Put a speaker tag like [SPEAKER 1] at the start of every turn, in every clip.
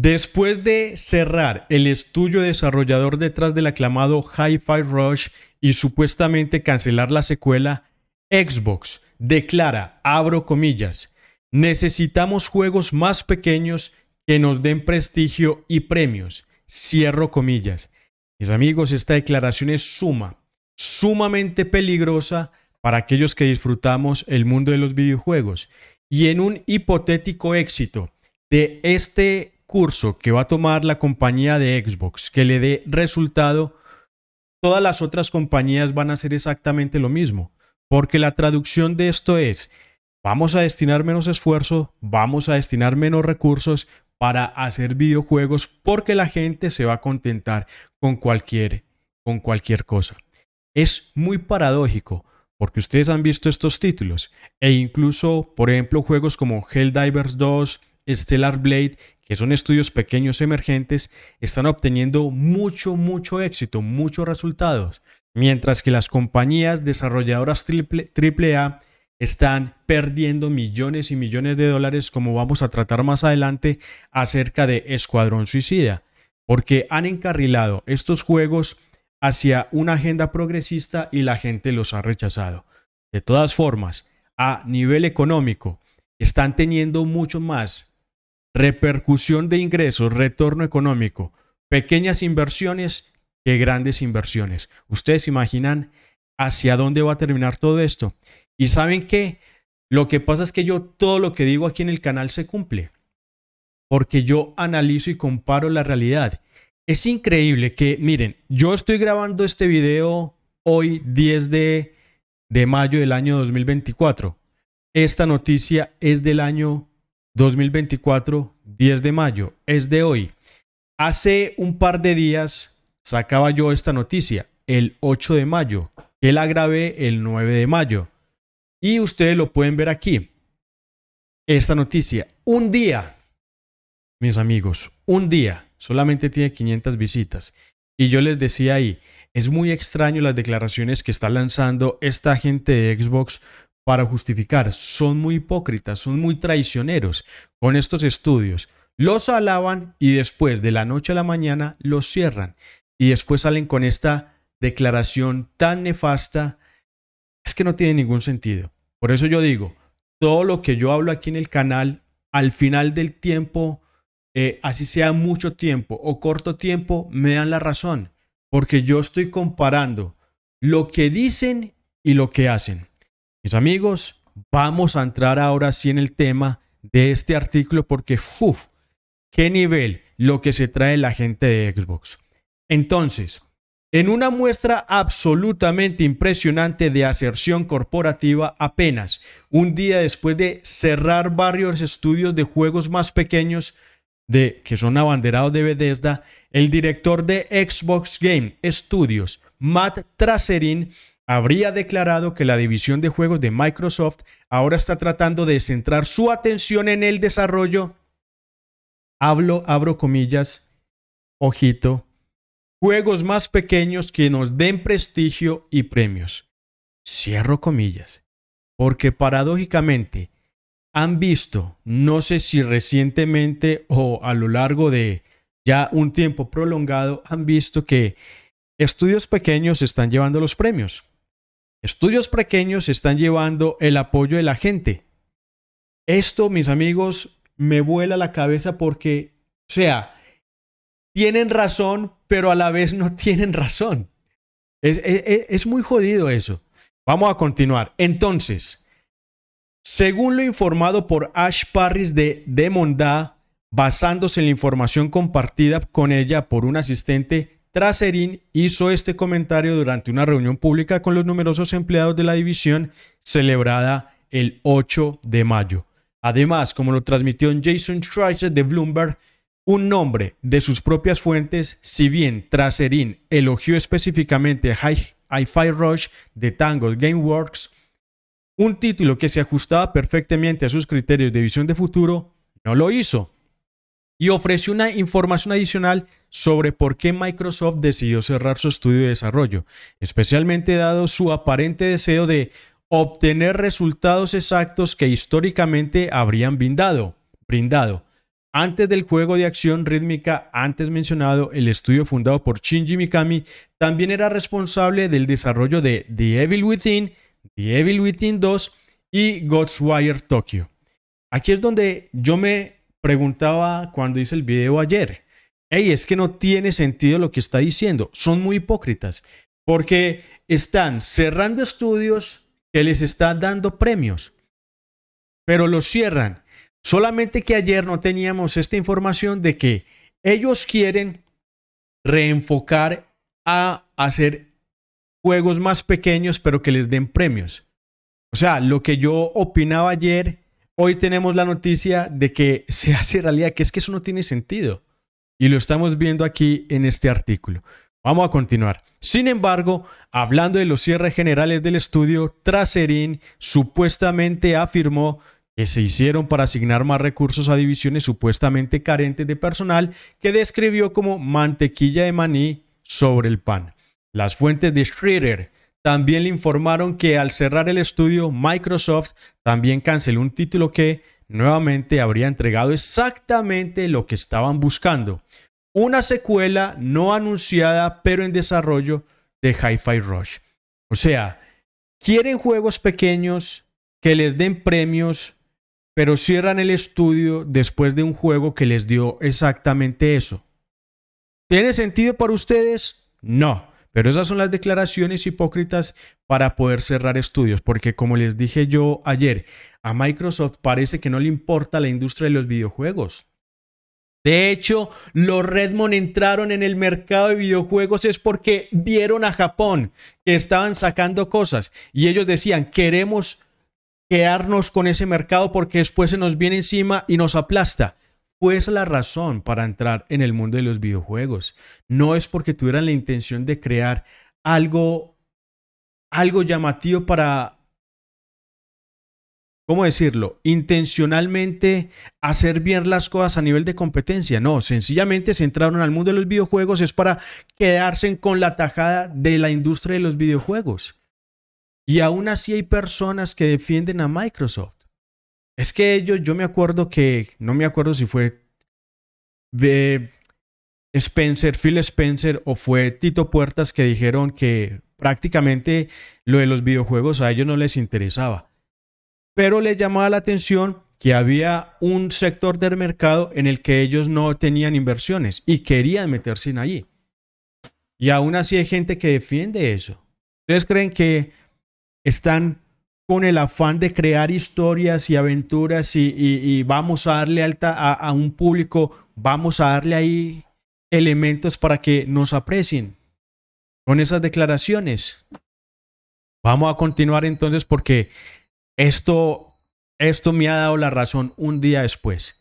[SPEAKER 1] Después de cerrar el estudio desarrollador detrás del aclamado Hi-Fi Rush y supuestamente cancelar la secuela, Xbox declara, abro comillas, necesitamos juegos más pequeños que nos den prestigio y premios, cierro comillas. Mis amigos, esta declaración es suma, sumamente peligrosa para aquellos que disfrutamos el mundo de los videojuegos. Y en un hipotético éxito de este curso que va a tomar la compañía de Xbox que le dé resultado, todas las otras compañías van a hacer exactamente lo mismo, porque la traducción de esto es, vamos a destinar menos esfuerzo, vamos a destinar menos recursos para hacer videojuegos porque la gente se va a contentar con cualquier, con cualquier cosa. Es muy paradójico porque ustedes han visto estos títulos e incluso, por ejemplo, juegos como Helldivers 2, Stellar Blade, que son estudios pequeños emergentes, están obteniendo mucho, mucho éxito, muchos resultados, mientras que las compañías desarrolladoras triple, están perdiendo millones y millones de dólares, como vamos a tratar más adelante acerca de Escuadrón Suicida, porque han encarrilado estos juegos hacia una agenda progresista y la gente los ha rechazado. De todas formas, a nivel económico, están teniendo mucho más repercusión de ingresos, retorno económico, pequeñas inversiones que grandes inversiones. Ustedes imaginan hacia dónde va a terminar todo esto. Y saben que lo que pasa es que yo todo lo que digo aquí en el canal se cumple, porque yo analizo y comparo la realidad. Es increíble que, miren, yo estoy grabando este video hoy 10 de, de mayo del año 2024. Esta noticia es del año 2024, 10 de mayo, es de hoy. Hace un par de días sacaba yo esta noticia, el 8 de mayo, que la grabé el 9 de mayo. Y ustedes lo pueden ver aquí. Esta noticia, un día, mis amigos, un día, solamente tiene 500 visitas. Y yo les decía ahí, es muy extraño las declaraciones que está lanzando esta gente de Xbox para justificar. Son muy hipócritas, son muy traicioneros con estos estudios. Los alaban y después de la noche a la mañana los cierran. Y después salen con esta declaración tan nefasta. Es que no tiene ningún sentido. Por eso yo digo, todo lo que yo hablo aquí en el canal, al final del tiempo, eh, así sea mucho tiempo o corto tiempo, me dan la razón. Porque yo estoy comparando lo que dicen y lo que hacen. Mis amigos, vamos a entrar ahora sí en el tema de este artículo porque, uff, qué nivel lo que se trae la gente de Xbox. Entonces, en una muestra absolutamente impresionante de aserción corporativa, apenas un día después de cerrar varios estudios de juegos más pequeños de, que son abanderados de Bethesda, el director de Xbox Game Studios, Matt Traserin, habría declarado que la división de juegos de Microsoft ahora está tratando de centrar su atención en el desarrollo, hablo, abro comillas, ojito, juegos más pequeños que nos den prestigio y premios. Cierro comillas. Porque paradójicamente han visto, no sé si recientemente o a lo largo de ya un tiempo prolongado, han visto que estudios pequeños están llevando los premios. Estudios pequeños están llevando el apoyo de la gente. Esto, mis amigos, me vuela la cabeza porque, o sea, tienen razón, pero a la vez no tienen razón. E, e, es, muy jodido eso. Vamos a continuar. Entonces, según lo informado por Ash Parris de Demondá, basándose en la información compartida con ella por un asistente Tracerin hizo este comentario durante una reunión pública con los numerosos empleados de la división celebrada el 8 de mayo. Además, como lo transmitió Jason Schreier de Bloomberg, un nombre de sus propias fuentes, si bien Tracerin elogió específicamente a Hi-Fi Rush de Tango Gameworks, un título que se ajustaba perfectamente a sus criterios de visión de futuro, no lo hizo y ofreció una información adicional sobre por qué Microsoft decidió cerrar su estudio de desarrollo, especialmente dado su aparente deseo de obtener resultados exactos que históricamente habrían brindado. brindado. Antes del juego de acción rítmica antes mencionado, el estudio fundado por Shinji Mikami también era responsable del desarrollo de The Evil Within, The Evil Within 2 y Wire Tokyo. Aquí es donde yo me preguntaba cuando hice el video ayer. Hey, es que no tiene sentido lo que está diciendo. Son muy hipócritas porque están cerrando estudios que les están dando premios, pero los cierran. Solamente que ayer no teníamos esta información de que ellos quieren reenfocar a hacer juegos más pequeños, pero que les den premios. O sea, lo que yo opinaba ayer hoy tenemos la noticia de que se hace realidad, que es que eso no tiene sentido. Y lo estamos viendo aquí en este artículo. Vamos a continuar. Sin embargo, hablando de los cierres generales del estudio, Traserin supuestamente afirmó que se hicieron para asignar más recursos a divisiones supuestamente carentes de personal que describió como mantequilla de maní sobre el pan. Las fuentes de Schroeder también le informaron que al cerrar el estudio, Microsoft también canceló un título que nuevamente habría entregado exactamente lo que estaban buscando. Una secuela no anunciada pero en desarrollo de Hi-Fi Rush. O sea, quieren juegos pequeños que les den premios, pero cierran el estudio después de un juego que les dio exactamente eso. ¿Tiene sentido para ustedes? No. Pero esas son las declaraciones hipócritas para poder cerrar estudios, porque como les dije yo ayer, a Microsoft parece que no le importa la industria de los videojuegos. De hecho, los Redmond entraron en el mercado de videojuegos es porque vieron a Japón que estaban sacando cosas y ellos decían, queremos quedarnos con ese mercado porque después se nos viene encima y nos aplasta pues la razón para entrar en el mundo de los videojuegos. No es porque tuvieran la intención de crear algo, algo llamativo para, ¿cómo decirlo? Intencionalmente hacer bien las cosas a nivel de competencia. No, sencillamente se entraron al mundo de los videojuegos es para quedarse con la tajada de la industria de los videojuegos. Y aún así hay personas que defienden a Microsoft. Es que ellos, yo me acuerdo que, no me acuerdo si fue eh, Spencer, Phil Spencer o fue Tito Puertas que dijeron que prácticamente lo de los videojuegos a ellos no les interesaba. Pero les llamaba la atención que había un sector del mercado en el que ellos no tenían inversiones y querían meterse en allí. Y aún así hay gente que defiende eso. ¿Ustedes creen que están con el afán de crear historias y aventuras y, vamos a darle alta a, a, un público, vamos a darle ahí elementos para que nos aprecien con esas declaraciones. Vamos a continuar entonces porque esto, esto me ha dado la razón un día después.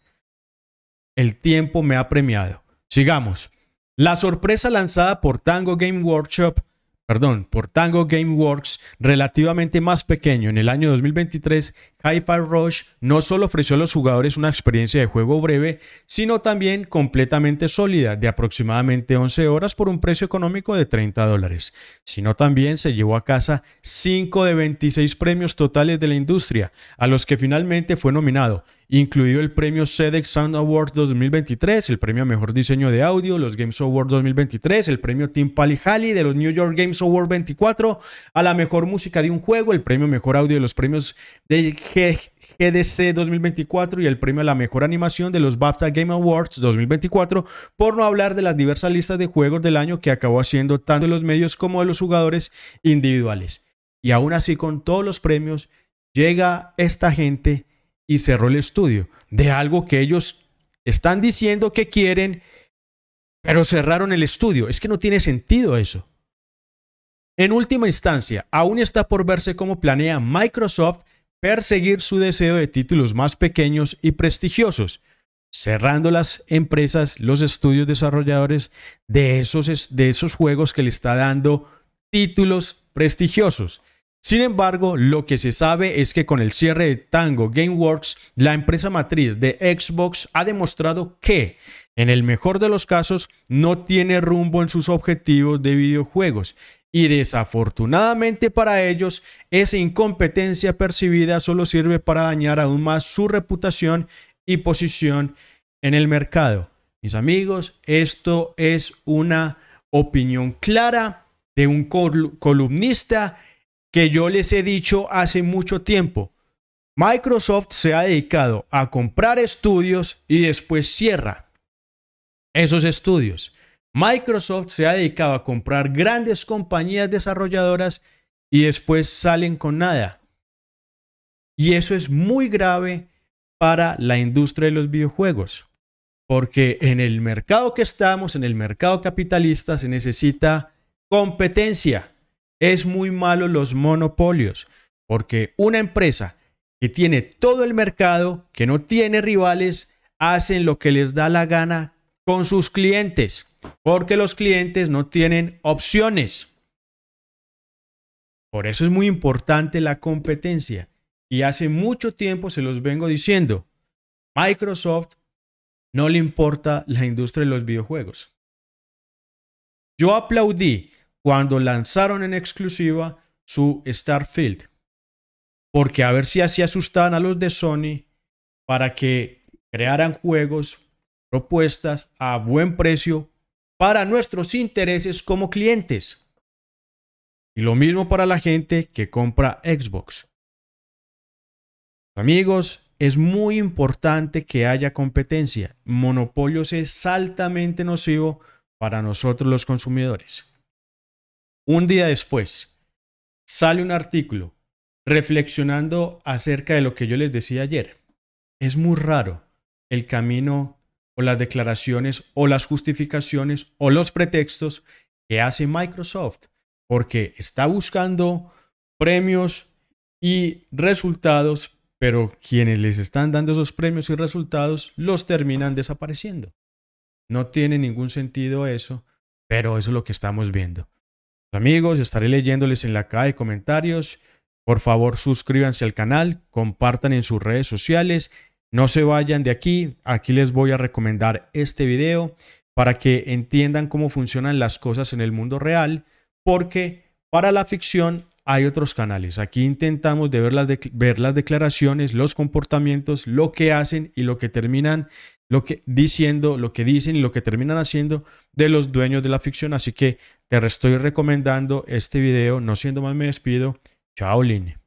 [SPEAKER 1] El tiempo me ha premiado. Sigamos. La sorpresa lanzada por Tango Game Workshop perdón, por Tango Gameworks relativamente más pequeño en el año 2023 Hi-Fi Rush no solo ofreció a los jugadores una experiencia de juego breve, sino también completamente sólida, de aproximadamente 11 horas por un precio económico de 30 dólares, sino también se llevó a casa 5 de 26 premios totales de la industria, a los que finalmente fue nominado, incluido el premio SEDEX Sound Awards 2023, el premio Mejor Diseño de Audio, los Games Awards 2023, el premio Tim Halley de los New York Games Awards 24, a la Mejor Música de un Juego, el premio Mejor Audio de los premios de GDC 2024 y el premio a la mejor animación de los BAFTA Game Awards 2024, por no hablar de las diversas listas de juegos del año que acabó haciendo tanto de los medios como de los jugadores individuales. Y aún así, con todos los premios, llega esta gente y cerró el estudio de algo que ellos están diciendo que quieren, pero cerraron el estudio. Es que no tiene sentido eso. En última instancia, aún está por verse cómo planea Microsoft perseguir su deseo de títulos más pequeños y prestigiosos, cerrando las empresas, los estudios desarrolladores de esos, de esos juegos que le está dando títulos prestigiosos. Sin embargo, lo que se sabe es que con el cierre de Tango Gameworks, la empresa matriz de Xbox ha demostrado que, en el mejor de los casos, no tiene rumbo en sus objetivos de videojuegos y desafortunadamente para ellos, esa incompetencia percibida solo sirve para dañar aún más su reputación y posición en el mercado. Mis amigos, esto es una opinión clara de un columnista que yo les he dicho hace mucho tiempo. Microsoft se ha dedicado a comprar estudios y después cierra esos estudios. Microsoft se ha dedicado a comprar grandes compañías desarrolladoras y después salen con nada. Y eso es muy grave para la industria de los videojuegos, porque en el mercado que estamos, en el mercado capitalista, se necesita competencia. Es muy malo los monopolios, porque una empresa que tiene todo el mercado, que no tiene rivales, hacen lo que les da la gana con sus clientes porque los clientes no tienen opciones. Por eso es muy importante la competencia. Y hace mucho tiempo se los vengo diciendo, Microsoft no le importa la industria de los videojuegos. Yo aplaudí cuando lanzaron en exclusiva su Starfield, porque a ver si así asustaban a los de Sony para que crearan juegos, propuestas a buen precio para nuestros intereses como clientes. Y lo mismo para la gente que compra Xbox. Amigos, es muy importante que haya competencia. Monopolios es altamente nocivo para nosotros los consumidores. Un día después, sale un artículo reflexionando acerca de lo que yo les decía ayer. Es muy raro el camino o las declaraciones o las justificaciones o los pretextos que hace Microsoft, porque está buscando premios y resultados, pero quienes les están dando esos premios y resultados los terminan desapareciendo. No tiene ningún sentido eso, pero eso es lo que estamos viendo. Amigos, estaré leyéndoles en la caja de comentarios. Por favor, suscríbanse al canal, compartan en sus redes sociales no se vayan de aquí, aquí les voy a recomendar este video para que entiendan cómo funcionan las cosas en el mundo real, porque para la ficción hay otros canales. Aquí intentamos ver, las ver, las declaraciones, los comportamientos, lo que hacen y lo que terminan lo que diciendo, lo que dicen y lo que terminan haciendo de los dueños de la ficción. Así que te estoy recomendando este video. No siendo más, me despido. Chao, Lin.